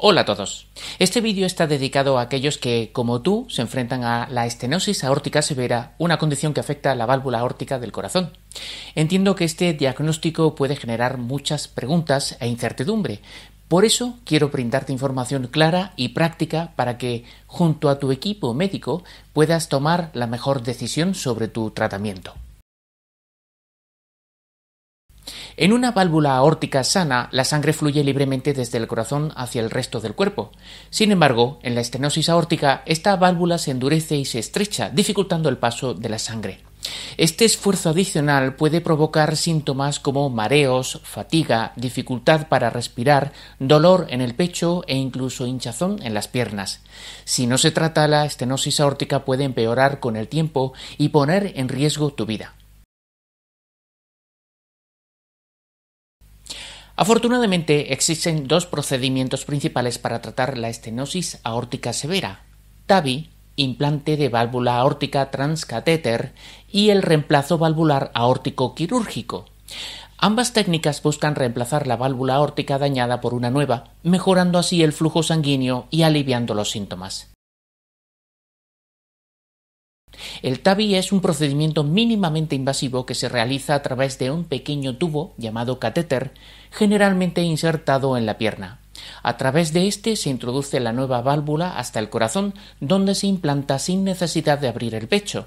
Hola a todos. Este vídeo está dedicado a aquellos que, como tú, se enfrentan a la estenosis aórtica severa, una condición que afecta la válvula aórtica del corazón. Entiendo que este diagnóstico puede generar muchas preguntas e incertidumbre. Por eso quiero brindarte información clara y práctica para que, junto a tu equipo médico, puedas tomar la mejor decisión sobre tu tratamiento. En una válvula aórtica sana, la sangre fluye libremente desde el corazón hacia el resto del cuerpo. Sin embargo, en la estenosis aórtica, esta válvula se endurece y se estrecha, dificultando el paso de la sangre. Este esfuerzo adicional puede provocar síntomas como mareos, fatiga, dificultad para respirar, dolor en el pecho e incluso hinchazón en las piernas. Si no se trata la estenosis aórtica puede empeorar con el tiempo y poner en riesgo tu vida. Afortunadamente existen dos procedimientos principales para tratar la estenosis aórtica severa, TAVI, implante de válvula aórtica transcatéter y el reemplazo valvular aórtico quirúrgico. Ambas técnicas buscan reemplazar la válvula aórtica dañada por una nueva, mejorando así el flujo sanguíneo y aliviando los síntomas. El TAVI es un procedimiento mínimamente invasivo que se realiza a través de un pequeño tubo llamado catéter, generalmente insertado en la pierna. A través de este se introduce la nueva válvula hasta el corazón, donde se implanta sin necesidad de abrir el pecho.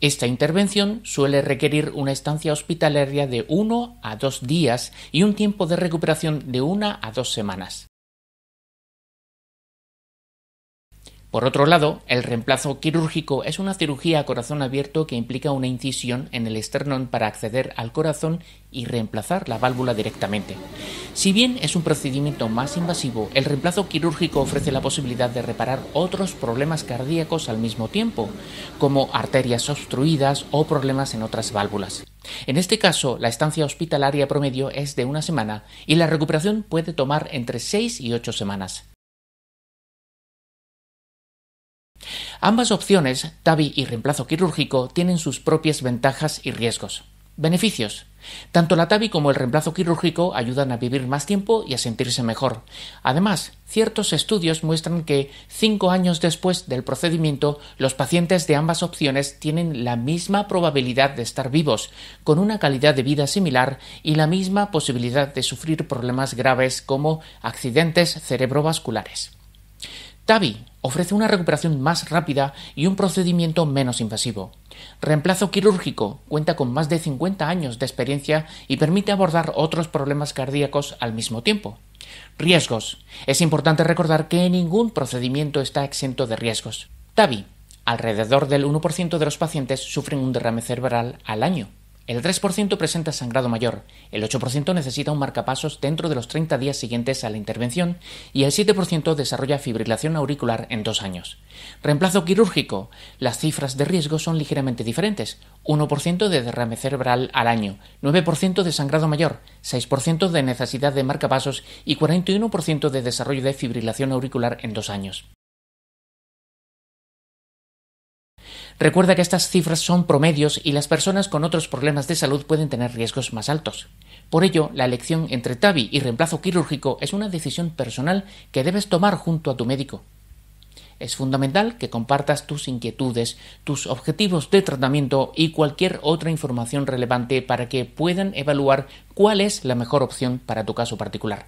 Esta intervención suele requerir una estancia hospitalaria de uno a dos días y un tiempo de recuperación de una a dos semanas. Por otro lado, el reemplazo quirúrgico es una cirugía a corazón abierto que implica una incisión en el esternón para acceder al corazón y reemplazar la válvula directamente. Si bien es un procedimiento más invasivo, el reemplazo quirúrgico ofrece la posibilidad de reparar otros problemas cardíacos al mismo tiempo, como arterias obstruidas o problemas en otras válvulas. En este caso, la estancia hospitalaria promedio es de una semana y la recuperación puede tomar entre 6 y 8 semanas. Ambas opciones, TAVI y reemplazo quirúrgico, tienen sus propias ventajas y riesgos. Beneficios. Tanto la TAVI como el reemplazo quirúrgico ayudan a vivir más tiempo y a sentirse mejor. Además, ciertos estudios muestran que cinco años después del procedimiento, los pacientes de ambas opciones tienen la misma probabilidad de estar vivos, con una calidad de vida similar y la misma posibilidad de sufrir problemas graves como accidentes cerebrovasculares. TAVI ofrece una recuperación más rápida y un procedimiento menos invasivo. Reemplazo quirúrgico cuenta con más de 50 años de experiencia y permite abordar otros problemas cardíacos al mismo tiempo. Riesgos. Es importante recordar que ningún procedimiento está exento de riesgos. TAVI. Alrededor del 1% de los pacientes sufren un derrame cerebral al año. El 3% presenta sangrado mayor, el 8% necesita un marcapasos dentro de los 30 días siguientes a la intervención y el 7% desarrolla fibrilación auricular en dos años. Reemplazo quirúrgico. Las cifras de riesgo son ligeramente diferentes. 1% de derrame cerebral al año, 9% de sangrado mayor, 6% de necesidad de marcapasos y 41% de desarrollo de fibrilación auricular en dos años. Recuerda que estas cifras son promedios y las personas con otros problemas de salud pueden tener riesgos más altos. Por ello, la elección entre TAVI y reemplazo quirúrgico es una decisión personal que debes tomar junto a tu médico. Es fundamental que compartas tus inquietudes, tus objetivos de tratamiento y cualquier otra información relevante para que puedan evaluar cuál es la mejor opción para tu caso particular.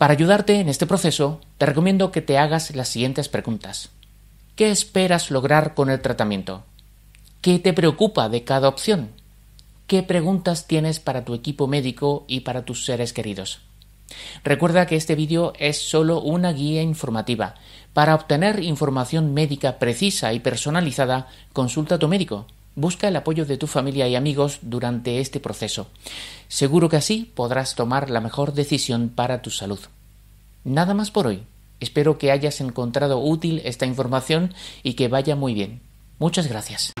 Para ayudarte en este proceso, te recomiendo que te hagas las siguientes preguntas. ¿Qué esperas lograr con el tratamiento? ¿Qué te preocupa de cada opción? ¿Qué preguntas tienes para tu equipo médico y para tus seres queridos? Recuerda que este vídeo es solo una guía informativa. Para obtener información médica precisa y personalizada, consulta a tu médico. Busca el apoyo de tu familia y amigos durante este proceso. Seguro que así podrás tomar la mejor decisión para tu salud. Nada más por hoy. Espero que hayas encontrado útil esta información y que vaya muy bien. Muchas gracias.